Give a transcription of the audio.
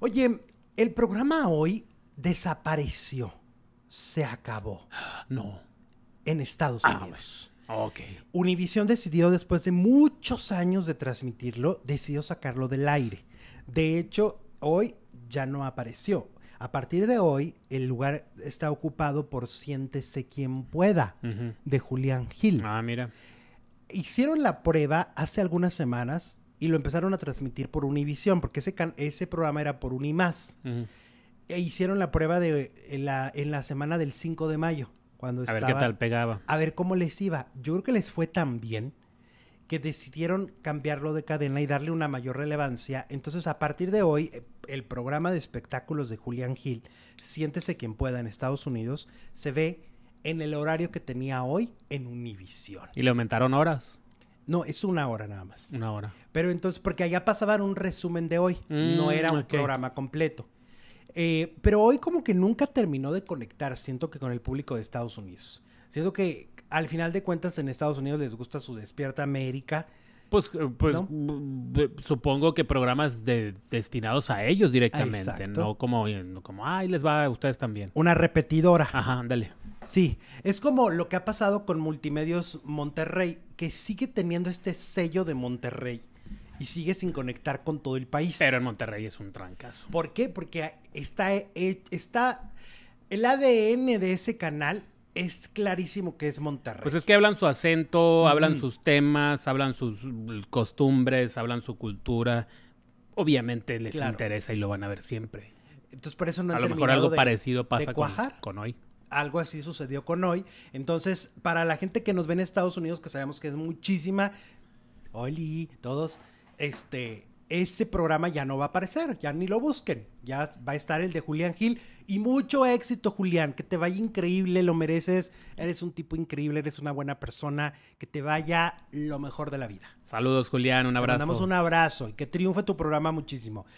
Oye, el programa hoy desapareció. Se acabó. No. En Estados ah, Unidos. Ok. Univision decidió, después de muchos años de transmitirlo, decidió sacarlo del aire. De hecho, hoy ya no apareció. A partir de hoy, el lugar está ocupado por Siéntese quien pueda, de Julián Gil. Ah, mira. Hicieron la prueba hace algunas semanas y lo empezaron a transmitir por Univisión, porque ese, ese programa era por Unimás. E hicieron la prueba de, en, la, en la semana del 5 de mayo. Cuando a ver qué tal pegaba. A ver cómo les iba. Yo creo que les fue tan bien que decidieron cambiarlo de cadena y darle una mayor relevancia. Entonces, a partir de hoy, eh, el programa de espectáculos de Julián Gil, Siéntese quien pueda en Estados Unidos, se ve en el horario que tenía hoy en Univisión. Y le aumentaron horas. No, es una hora nada más. Una hora. Pero entonces, porque allá pasaban un resumen de hoy, no mm, era un programa completo. Eh, pero hoy como que nunca terminó de conectar, siento que con el público de Estados Unidos. Siento que al final de cuentas en Estados Unidos les gusta su Despierta América, pues, eh, pues supongo que programas destinados a ellos directamente, no como, eh, como, ay, les va a ustedes también. Una repetidora. Ajá, ándale. Sí, es como lo que ha pasado con Multimedios Monterrey, que sigue teniendo este sello de Monterrey y sigue sin conectar con todo el país. Pero en Monterrey es un trancazo. ¿Por qué? Porque está, eh, está el ADN de ese canal es clarísimo que es Monterrey. Pues es que hablan su acento, hablan sus temas, hablan sus costumbres, hablan su cultura. Obviamente les interesa y lo van a ver siempre. Entonces por eso no han A lo mejor algo parecido pasa con, con, hoy. Algo así sucedió con hoy. Entonces, para la gente que nos ve en Estados Unidos, que sabemos que es muchísima, Oli, todos, este, ese programa ya no va a aparecer, ya ni lo busquen, ya va a estar el de Julián Gil y mucho éxito Julián, que te vaya increíble, lo mereces, eres un tipo increíble, eres una buena persona, que te vaya lo mejor de la vida. Saludos Julián, un abrazo. Te mandamos un abrazo y que triunfe tu programa muchísimo.